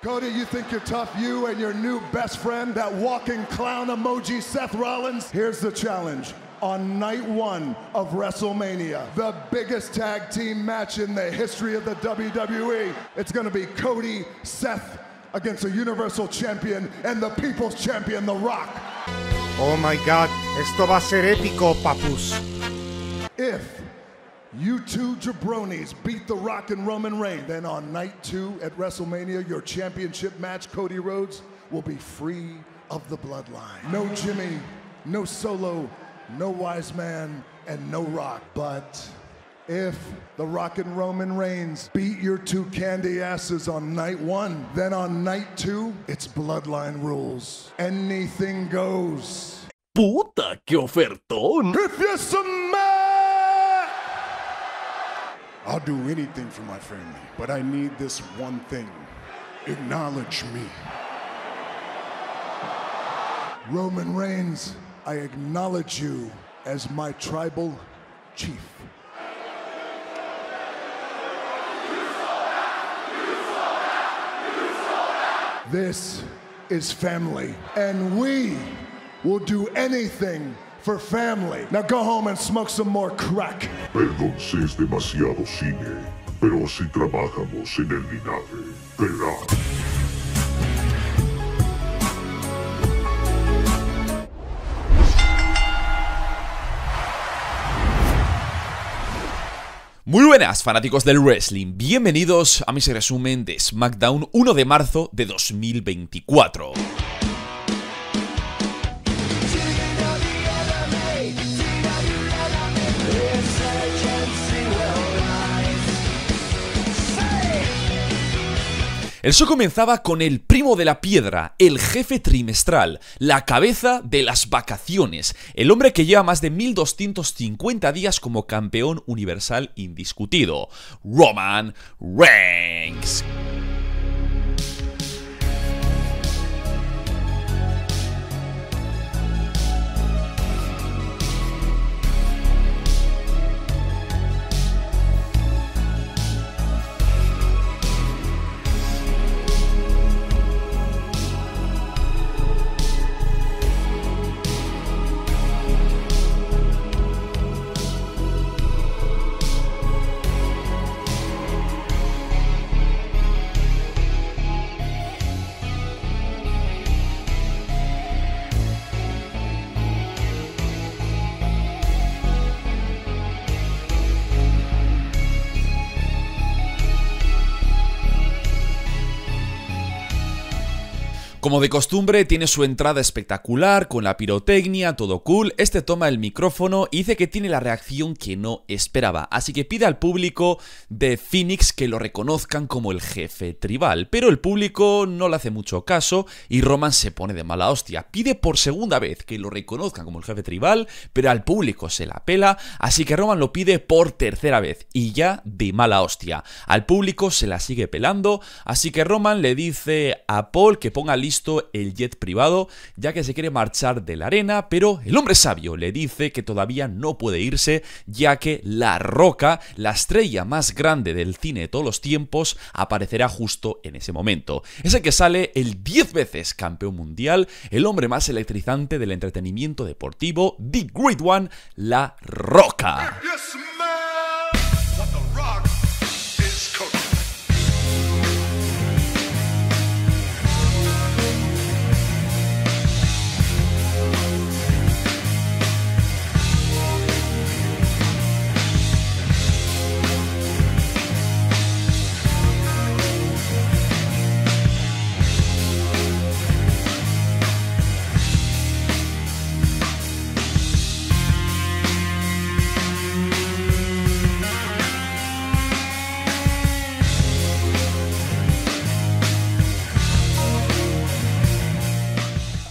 Cody, you think you're tough, you and your new best friend, that walking clown emoji, Seth Rollins? Here's the challenge. On night one of WrestleMania, the biggest tag team match in the history of the WWE, it's gonna be Cody, Seth against a Universal Champion and the People's Champion, The Rock. Oh my God, esto va a ser épico, papus. If you two jabronis beat The Rock and Roman Reigns. Then on night two at WrestleMania, your championship match, Cody Rhodes, will be free of the bloodline. No Jimmy, no Solo, no Wise Man, and no Rock. But if The Rock and Roman Reigns beat your two candy asses on night one, then on night two, it's bloodline rules. Anything goes. Puta, que ofertón. If you're some I'll do anything for my family, but I need this one thing acknowledge me. Roman Reigns, I acknowledge you as my tribal chief. This is family, and we will do anything family. Now go home and smoke some more crack. Perdón si es demasiado cine, pero si trabajamos en el linaje. Verá. Muy buenas fanáticos del wrestling, bienvenidos a mi resumen de SmackDown 1 de marzo de 2024. El show comenzaba con el primo de la piedra, el jefe trimestral, la cabeza de las vacaciones, el hombre que lleva más de 1250 días como campeón universal indiscutido, Roman Reigns. Como de costumbre, tiene su entrada espectacular, con la pirotecnia, todo cool. Este toma el micrófono y dice que tiene la reacción que no esperaba. Así que pide al público de Phoenix que lo reconozcan como el jefe tribal. Pero el público no le hace mucho caso y Roman se pone de mala hostia. Pide por segunda vez que lo reconozcan como el jefe tribal, pero al público se la pela. Así que Roman lo pide por tercera vez y ya de mala hostia. Al público se la sigue pelando. Así que Roman le dice a Paul que ponga listo el jet privado, ya que se quiere marchar de la arena, pero el hombre sabio le dice que todavía no puede irse, ya que La Roca, la estrella más grande del cine de todos los tiempos, aparecerá justo en ese momento. Es el que sale el 10 veces campeón mundial, el hombre más electrizante del entretenimiento deportivo, The Great One, La Roca.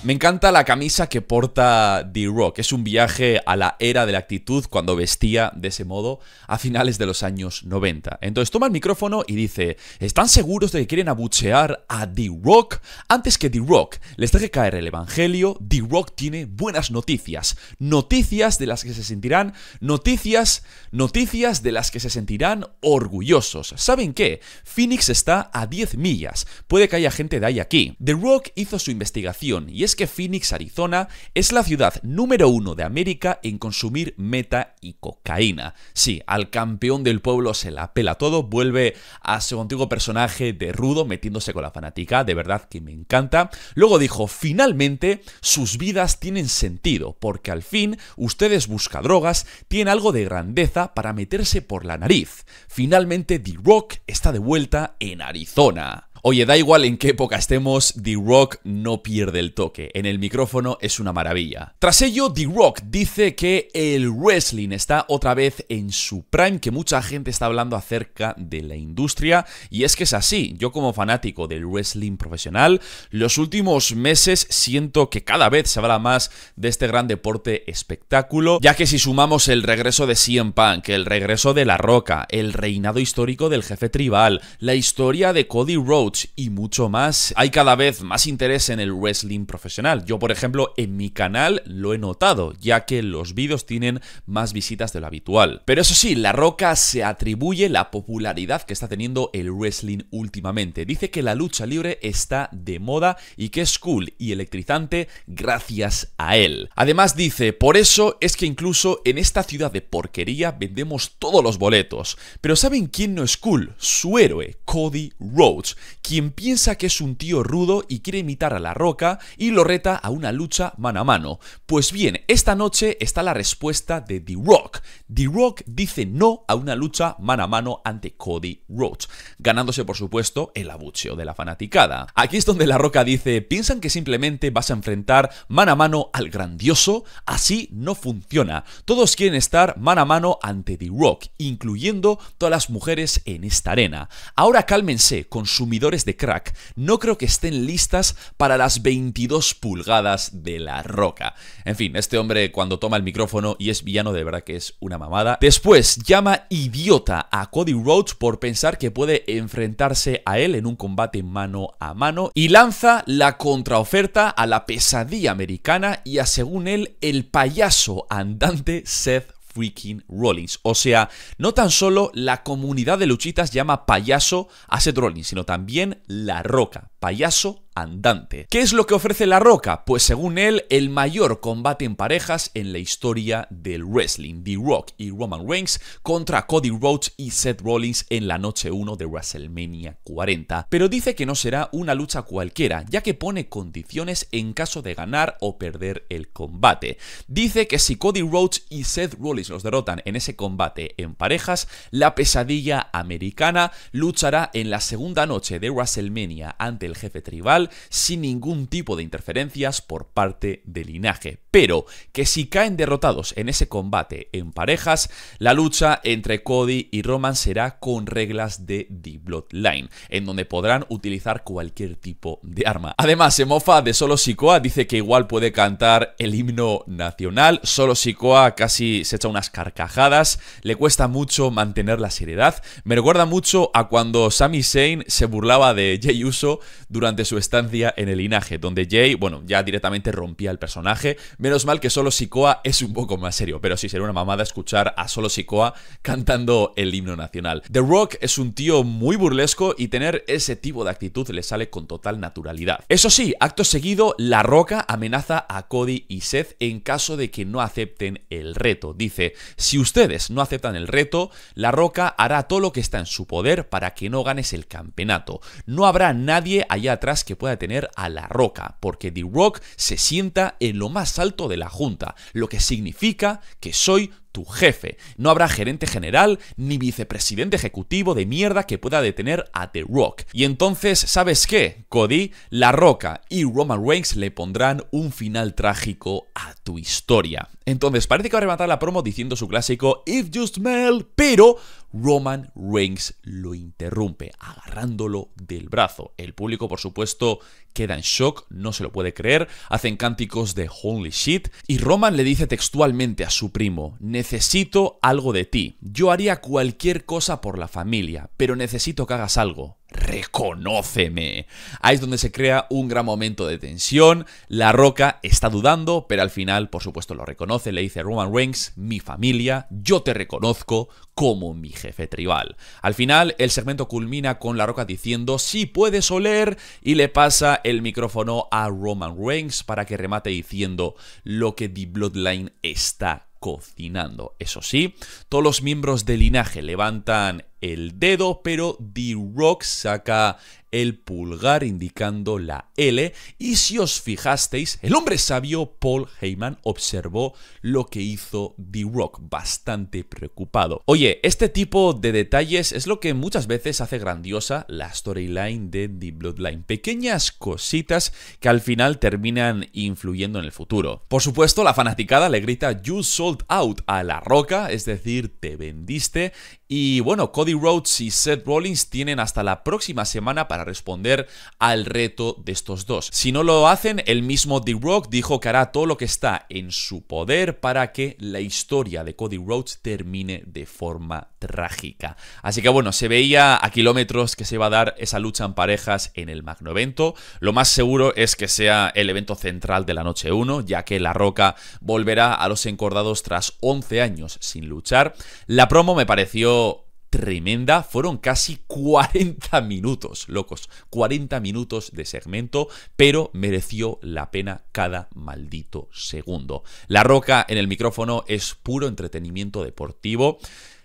Me encanta la camisa que porta The rock Es un viaje a la era de la actitud cuando vestía de ese modo a finales de los años 90. Entonces toma el micrófono y dice, ¿están seguros de que quieren abuchear a The rock Antes que The rock les deje caer el Evangelio, The rock tiene buenas noticias. Noticias de las que se sentirán, noticias, noticias de las que se sentirán orgullosos. ¿Saben qué? Phoenix está a 10 millas. Puede que haya gente de ahí aquí. The Rock hizo su investigación y es que Phoenix, Arizona, es la ciudad número uno de América en consumir meta y cocaína. Sí, al campeón del pueblo se la pela todo, vuelve a su antiguo personaje de rudo metiéndose con la fanática, de verdad que me encanta. Luego dijo, finalmente, sus vidas tienen sentido, porque al fin ustedes buscan drogas, tienen algo de grandeza para meterse por la nariz. Finalmente, The Rock está de vuelta en Arizona. Oye, da igual en qué época estemos, The Rock no pierde el toque. En el micrófono es una maravilla. Tras ello, The Rock dice que el wrestling está otra vez en su prime, que mucha gente está hablando acerca de la industria. Y es que es así. Yo como fanático del wrestling profesional, los últimos meses siento que cada vez se habla más de este gran deporte espectáculo, ya que si sumamos el regreso de CM Punk, el regreso de La Roca, el reinado histórico del jefe tribal, la historia de Cody Rhodes, y mucho más. Hay cada vez más interés en el wrestling profesional. Yo, por ejemplo, en mi canal lo he notado, ya que los vídeos tienen más visitas de lo habitual. Pero eso sí, La Roca se atribuye la popularidad que está teniendo el wrestling últimamente. Dice que la lucha libre está de moda y que es cool y electrizante gracias a él. Además dice, por eso es que incluso en esta ciudad de porquería vendemos todos los boletos. Pero ¿saben quién no es cool? Su héroe, Cody Rhodes, quien piensa que es un tío rudo y quiere imitar a La Roca y lo reta a una lucha mano a mano. Pues bien, esta noche está la respuesta de The Rock. The Rock dice no a una lucha mano a mano ante Cody Roach, ganándose por supuesto el abucheo de la fanaticada. Aquí es donde La Roca dice, piensan que simplemente vas a enfrentar mano a mano al grandioso, así no funciona. Todos quieren estar mano a mano ante The Rock, incluyendo todas las mujeres en esta arena. Ahora cálmense, consumidores de crack no creo que estén listas para las 22 pulgadas de la roca. En fin, este hombre cuando toma el micrófono y es villano de verdad que es una mamada. Después llama idiota a Cody Rhodes por pensar que puede enfrentarse a él en un combate mano a mano y lanza la contraoferta a la pesadilla americana y a según él el payaso andante Seth freaking Rollins. O sea, no tan solo la comunidad de luchitas llama payaso a Seth Rollins, sino también La Roca, payaso andante. ¿Qué es lo que ofrece La Roca? Pues según él, el mayor combate en parejas en la historia del wrestling. The Rock y Roman Reigns contra Cody Rhodes y Seth Rollins en la noche 1 de WrestleMania 40. Pero dice que no será una lucha cualquiera, ya que pone condiciones en caso de ganar o perder el combate. Dice que si Cody Rhodes y Seth Rollins los derrotan en ese combate en parejas, la pesadilla americana luchará en la segunda noche de WrestleMania ante el jefe tribal sin ningún tipo de interferencias por parte del linaje pero que si caen derrotados en ese combate en parejas, la lucha entre Cody y Roman será con reglas de The Bloodline, en donde podrán utilizar cualquier tipo de arma. Además, se mofa de Solo Sikoa, dice que igual puede cantar el himno nacional. Solo Sikoa casi se echa unas carcajadas, le cuesta mucho mantener la seriedad. Me recuerda mucho a cuando Sami Zayn se burlaba de Jay Uso durante su estancia en el linaje, donde Jay, bueno, ya directamente rompía el personaje. Menos mal que Solo Sikoa es un poco más serio, pero sí sería una mamada escuchar a Solo Sikoa cantando el himno nacional. The Rock es un tío muy burlesco y tener ese tipo de actitud le sale con total naturalidad. Eso sí, acto seguido, La Roca amenaza a Cody y Seth en caso de que no acepten el reto. Dice, si ustedes no aceptan el reto, La Roca hará todo lo que está en su poder para que no ganes el campeonato. No habrá nadie allá atrás que pueda tener a La Roca, porque The Rock se sienta en lo más alto de la Junta, lo que significa que soy tu jefe. No habrá gerente general ni vicepresidente ejecutivo de mierda que pueda detener a The Rock. Y entonces, ¿sabes qué? Cody, La Roca y Roman Reigns le pondrán un final trágico a tu historia. Entonces, parece que va a rematar la promo diciendo su clásico If You Smell, pero Roman Reigns lo interrumpe, agarrándolo del brazo. El público, por supuesto, queda en shock, no se lo puede creer, hacen cánticos de holy shit, y Roman le dice textualmente a su primo, necesito algo de ti, yo haría cualquier cosa por la familia, pero necesito que hagas algo, reconóceme. Ahí es donde se crea un gran momento de tensión, La Roca está dudando, pero al final, por supuesto, lo reconoce, le dice Roman Reigns, mi familia, yo te reconozco como mi jefe tribal. Al final, el segmento culmina con La Roca diciendo, sí puedes oler, y le pasa el micrófono a Roman Reigns para que remate diciendo lo que The Bloodline está cocinando. Eso sí, todos los miembros del linaje levantan el dedo, pero The rock saca el pulgar indicando la L. Y si os fijasteis, el hombre sabio Paul Heyman observó lo que hizo The rock bastante preocupado. Oye, este tipo de detalles es lo que muchas veces hace grandiosa la storyline de The Bloodline. Pequeñas cositas que al final terminan influyendo en el futuro. Por supuesto, la fanaticada le grita You sold out a la roca, es decir, te vendiste, y bueno, Cody Rhodes y Seth Rollins tienen hasta la próxima semana para responder al reto de estos dos. Si no lo hacen, el mismo The Rock dijo que hará todo lo que está en su poder para que la historia de Cody Rhodes termine de forma trágica. Así que bueno, se veía a kilómetros que se iba a dar esa lucha en parejas en el Magno evento. Lo más seguro es que sea el evento central de la noche 1, ya que La Roca volverá a los encordados tras 11 años sin luchar. La promo me pareció tremenda. Fueron casi 40 minutos, locos. 40 minutos de segmento, pero mereció la pena cada maldito segundo. La roca en el micrófono es puro entretenimiento deportivo.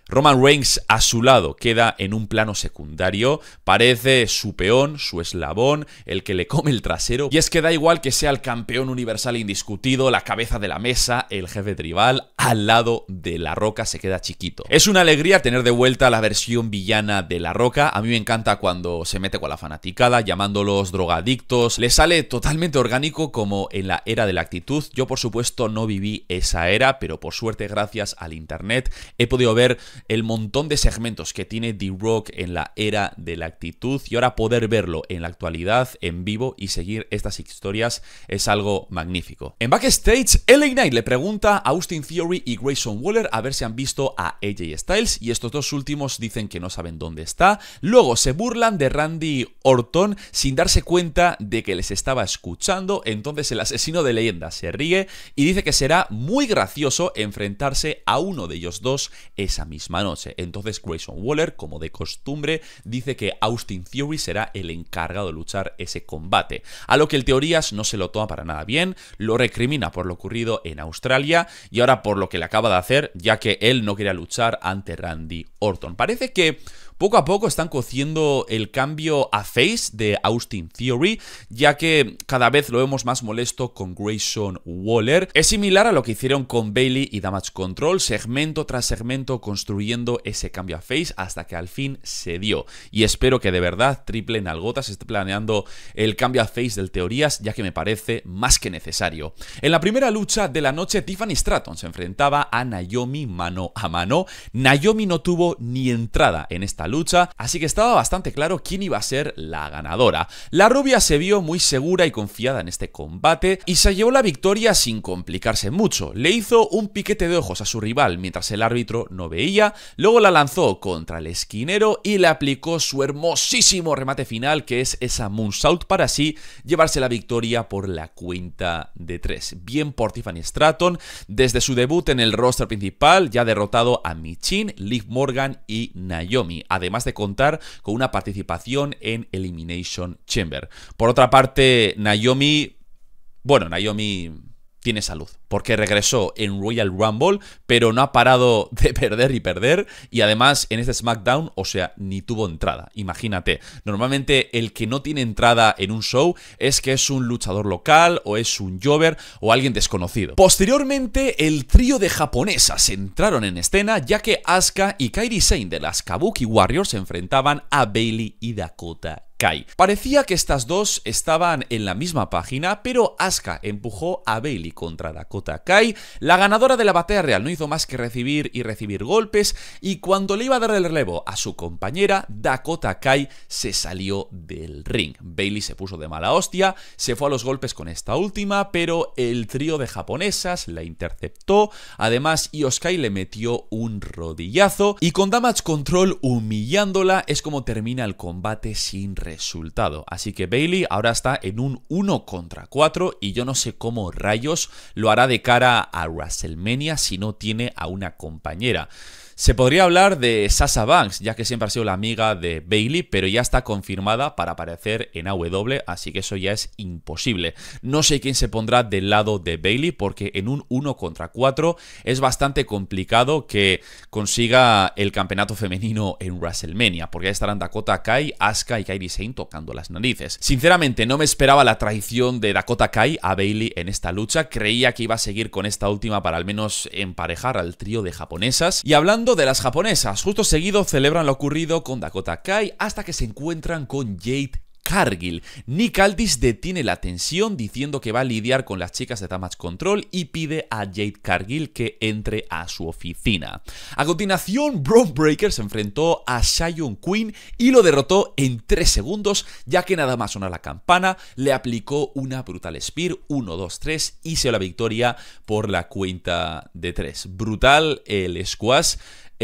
Roman Reigns a su lado queda en un plano secundario, parece su peón, su eslabón, el que le come el trasero, y es que da igual que sea el campeón universal indiscutido, la cabeza de la mesa, el jefe tribal, al lado de La Roca se queda chiquito. Es una alegría tener de vuelta la versión villana de La Roca, a mí me encanta cuando se mete con la fanaticada, llamándolos drogadictos, le sale totalmente orgánico como en la era de la actitud, yo por supuesto no viví esa era, pero por suerte gracias al internet he podido ver el montón de segmentos que tiene The rock en la era de la actitud y ahora poder verlo en la actualidad, en vivo y seguir estas historias es algo magnífico. En backstage, LA Knight le pregunta a Austin Theory y Grayson Waller a ver si han visto a AJ Styles y estos dos últimos dicen que no saben dónde está. Luego se burlan de Randy Orton sin darse cuenta de que les estaba escuchando, entonces el asesino de leyenda se ríe y dice que será muy gracioso enfrentarse a uno de ellos dos esa misma entonces Grayson Waller, como de costumbre, dice que Austin Theory será el encargado de luchar ese combate, a lo que el Teorías no se lo toma para nada bien, lo recrimina por lo ocurrido en Australia y ahora por lo que le acaba de hacer, ya que él no quería luchar ante Randy Orton. Parece que poco a poco están cociendo el cambio a Face de Austin Theory, ya que cada vez lo vemos más molesto con Grayson Waller. Es similar a lo que hicieron con Bailey y Damage Control, segmento tras segmento construyendo ese cambio a Face hasta que al fin se dio. Y espero que de verdad Triple Nalgotas esté planeando el cambio a Face del Teorías, ya que me parece más que necesario. En la primera lucha de la noche, Tiffany Stratton se enfrentaba a Naomi mano a mano. Naomi no tuvo ni entrada en esta lucha, así que estaba bastante claro quién iba a ser la ganadora. La rubia se vio muy segura y confiada en este combate y se llevó la victoria sin complicarse mucho. Le hizo un piquete de ojos a su rival mientras el árbitro no veía, luego la lanzó contra el esquinero y le aplicó su hermosísimo remate final que es esa moonsault para así llevarse la victoria por la cuenta de tres. Bien por Tiffany Stratton, desde su debut en el roster principal ya derrotado a Michin, Liv Morgan y Naomi además de contar con una participación en Elimination Chamber. Por otra parte, Naomi... Bueno, Naomi tiene salud, porque regresó en Royal Rumble, pero no ha parado de perder y perder, y además en este SmackDown, o sea, ni tuvo entrada, imagínate. Normalmente el que no tiene entrada en un show es que es un luchador local, o es un jover, o alguien desconocido. Posteriormente, el trío de japonesas entraron en escena, ya que Asuka y Kairi Sane de las Kabuki Warriors se enfrentaban a Bailey y Dakota Parecía que estas dos estaban en la misma página, pero Asuka empujó a Bailey contra Dakota Kai. La ganadora de la batalla real no hizo más que recibir y recibir golpes, y cuando le iba a dar el relevo a su compañera, Dakota Kai se salió del ring. Bailey se puso de mala hostia, se fue a los golpes con esta última, pero el trío de japonesas la interceptó. Además, Ioskai le metió un rodillazo, y con Damage Control humillándola es como termina el combate sin resistencia resultado. Así que Bailey ahora está en un 1 contra 4 y yo no sé cómo rayos lo hará de cara a WrestleMania si no tiene a una compañera. Se podría hablar de Sasha Banks, ya que siempre ha sido la amiga de Bailey, pero ya está confirmada para aparecer en AW, así que eso ya es imposible. No sé quién se pondrá del lado de Bailey, porque en un 1 contra 4 es bastante complicado que consiga el campeonato femenino en WrestleMania, porque ahí estarán Dakota Kai, Asuka y Kairi Sane tocando las narices. Sinceramente, no me esperaba la traición de Dakota Kai a Bailey en esta lucha, creía que iba a seguir con esta última para al menos emparejar al trío de japonesas. Y hablando de las japonesas, justo seguido celebran lo ocurrido con Dakota Kai hasta que se encuentran con Jade Cargill. Nick Aldis detiene la tensión diciendo que va a lidiar con las chicas de Damage Control y pide a Jade Cargill que entre a su oficina. A continuación, Brownbreaker se enfrentó a Shion Queen y lo derrotó en 3 segundos, ya que nada más sonar la campana, le aplicó una brutal spear 1, 2, 3 y se la victoria por la cuenta de 3. Brutal el squash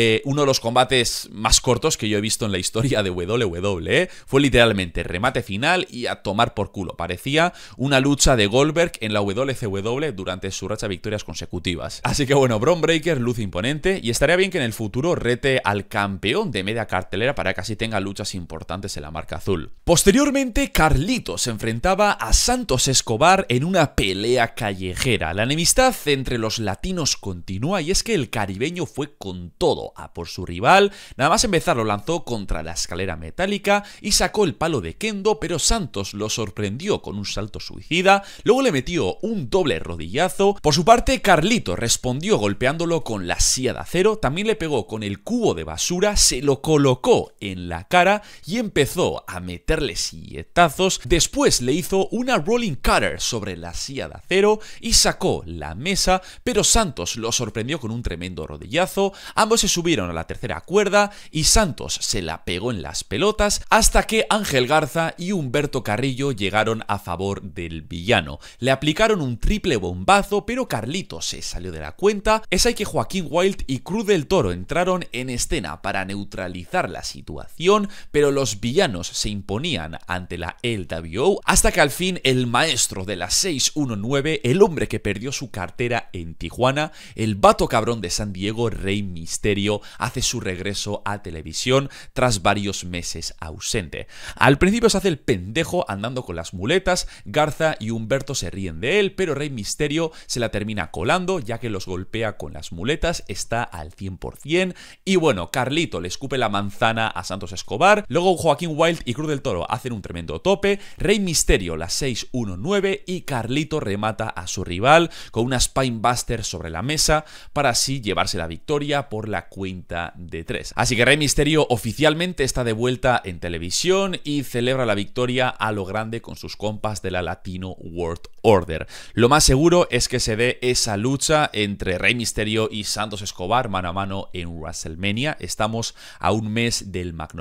eh, uno de los combates más cortos que yo he visto en la historia de WWE. Fue literalmente remate final y a tomar por culo. Parecía una lucha de Goldberg en la WCW durante su racha de victorias consecutivas. Así que bueno, Bron Breaker, luz imponente, y estaría bien que en el futuro rete al campeón de media cartelera para que así tenga luchas importantes en la marca azul. Posteriormente, Carlito se enfrentaba a Santos Escobar en una pelea callejera. La enemistad entre los latinos continúa y es que el caribeño fue con todo a por su rival. Nada más empezar lo lanzó contra la escalera metálica y sacó el palo de Kendo, pero Santos lo sorprendió con un salto suicida, luego le metió un doble rodillazo. Por su parte, Carlito respondió golpeándolo con la silla de acero, también le pegó con el cubo de basura, se lo colocó en la cara y empezó a meterle silletazos. Después le hizo una rolling cutter sobre la silla de acero y sacó la mesa, pero Santos lo sorprendió con un tremendo rodillazo. Ambos subieron a la tercera cuerda y Santos se la pegó en las pelotas hasta que Ángel Garza y Humberto Carrillo llegaron a favor del villano. Le aplicaron un triple bombazo, pero Carlito se salió de la cuenta. Es ahí que Joaquín Wild y Cruz del Toro entraron en escena para neutralizar la situación, pero los villanos se imponían ante la LWO hasta que al fin el maestro de la 619, el hombre que perdió su cartera en Tijuana, el vato cabrón de San Diego, Rey Misterio, hace su regreso a televisión tras varios meses ausente. Al principio se hace el pendejo andando con las muletas, Garza y Humberto se ríen de él, pero Rey Misterio se la termina colando ya que los golpea con las muletas, está al 100% y bueno, Carlito le escupe la manzana a Santos Escobar, luego Joaquín Wild y Cruz del Toro hacen un tremendo tope, Rey Misterio la 6-1-9 y Carlito remata a su rival con una Spinebuster sobre la mesa para así llevarse la victoria por la cuenta de tres. Así que Rey Misterio oficialmente está de vuelta en televisión y celebra la victoria a lo grande con sus compas de la Latino World Order. Lo más seguro es que se dé esa lucha entre Rey Misterio y Santos Escobar mano a mano en WrestleMania. Estamos a un mes del Magno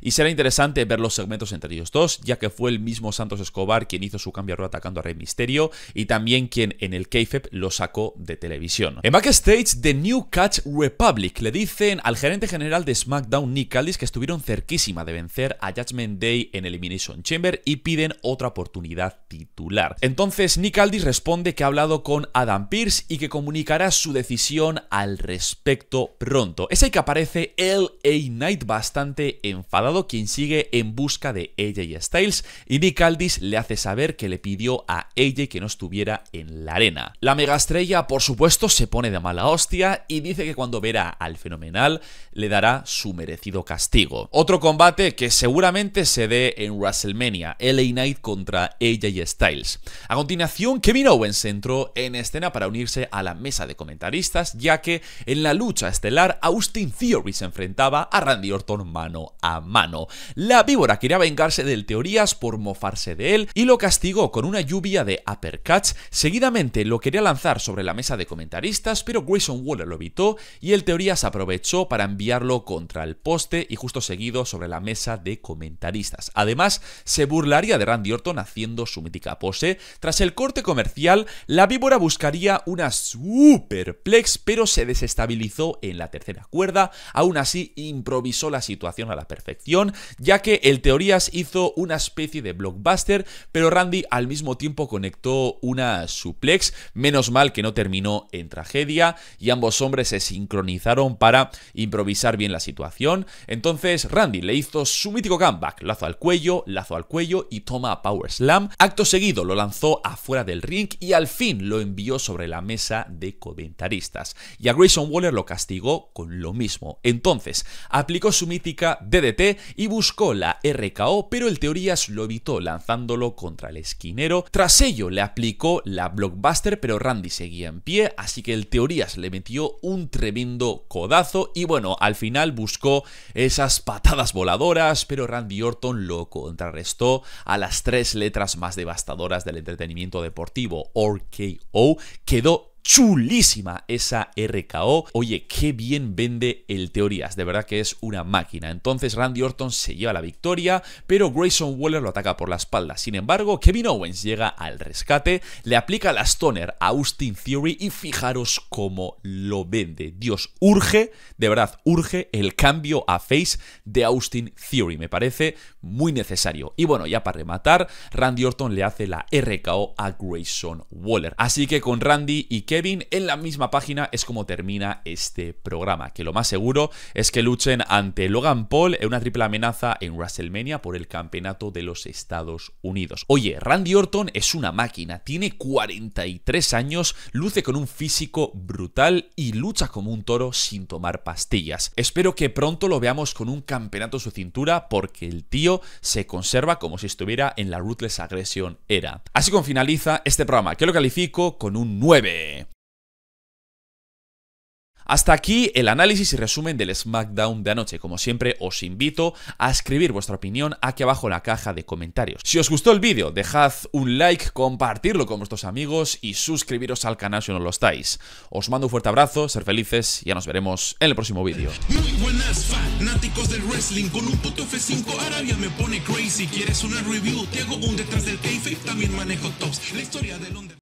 y será interesante ver los segmentos entre ellos dos, ya que fue el mismo Santos Escobar quien hizo su cambio atacando a Rey Misterio y también quien en el KFEP lo sacó de televisión. En backstage The New Catch Republic le dicen al gerente general de SmackDown Nick Aldis que estuvieron cerquísima de vencer a Judgment Day en Elimination Chamber y piden otra oportunidad titular. Entonces Nick Aldis responde que ha hablado con Adam Pierce y que comunicará su decisión al respecto pronto. Es ahí que aparece LA Knight bastante enfadado, quien sigue en busca de AJ Styles y Nick Aldis le hace saber que le pidió a AJ que no estuviera en la arena. La estrella, por supuesto, se pone de mala hostia y dice que cuando verá al fenomenal le dará su merecido castigo. Otro combate que seguramente se dé en WrestleMania, LA Knight contra AJ Styles. A continuación, Kevin Owens entró en escena para unirse a la mesa de comentaristas, ya que en la lucha estelar Austin Theory se enfrentaba a Randy Orton mano a mano. La víbora quería vengarse del teorías por mofarse de él y lo castigó con una lluvia de uppercuts. Seguidamente lo quería lanzar sobre la mesa de comentaristas, pero Grayson Waller lo evitó y el teorías aprovechó para enviarlo contra el poste y justo seguido sobre la mesa de comentaristas. Además, se burlaría de Randy Orton haciendo su mítica pose, tras el corte comercial, la víbora buscaría una superplex, pero se desestabilizó en la tercera cuerda. Aún así, improvisó la situación a la perfección, ya que el Teorías hizo una especie de blockbuster, pero Randy al mismo tiempo conectó una suplex. Menos mal que no terminó en tragedia y ambos hombres se sincronizaron para improvisar bien la situación. Entonces, Randy le hizo su mítico comeback: lazo al cuello, lazo al cuello y toma Power Slam. Acto seguido lo lanzó afuera del ring y al fin lo envió sobre la mesa de comentaristas. Y a Grayson Waller lo castigó con lo mismo. Entonces, aplicó su mítica DDT y buscó la RKO, pero el Teorías lo evitó lanzándolo contra el esquinero. Tras ello, le aplicó la blockbuster, pero Randy seguía en pie, así que el Teorías le metió un tremendo codazo y bueno, al final buscó esas patadas voladoras, pero Randy Orton lo contrarrestó a las tres letras más devastadoras del entretenimiento deportivo deportivo, RKO, quedó chulísima esa RKO. Oye, qué bien vende el Teorías, de verdad que es una máquina. Entonces Randy Orton se lleva la victoria, pero Grayson Waller lo ataca por la espalda. Sin embargo, Kevin Owens llega al rescate, le aplica la stoner a Austin Theory y fijaros cómo lo vende. Dios, urge, de verdad, urge el cambio a face de Austin Theory. Me parece muy necesario. Y bueno, ya para rematar, Randy Orton le hace la RKO a Grayson Waller. Así que con Randy y Kevin en la misma página es como termina este programa, que lo más seguro es que luchen ante Logan Paul en una triple amenaza en WrestleMania por el campeonato de los Estados Unidos. Oye, Randy Orton es una máquina, tiene 43 años, luce con un físico brutal y lucha como un toro sin tomar pastillas. Espero que pronto lo veamos con un campeonato en su cintura porque el tío se conserva como si estuviera en la Ruthless Aggression era. Así como finaliza este programa, que lo califico con un 9. Hasta aquí el análisis y resumen del SmackDown de anoche. Como siempre, os invito a escribir vuestra opinión aquí abajo en la caja de comentarios. Si os gustó el vídeo, dejad un like, compartirlo con vuestros amigos y suscribiros al canal si no lo estáis. Os mando un fuerte abrazo, ser felices y ya nos veremos en el próximo vídeo. fanáticos del wrestling, con un puto F5 Arabia me pone crazy. ¿Quieres una review? Te hago un detrás del también manejo tops. La historia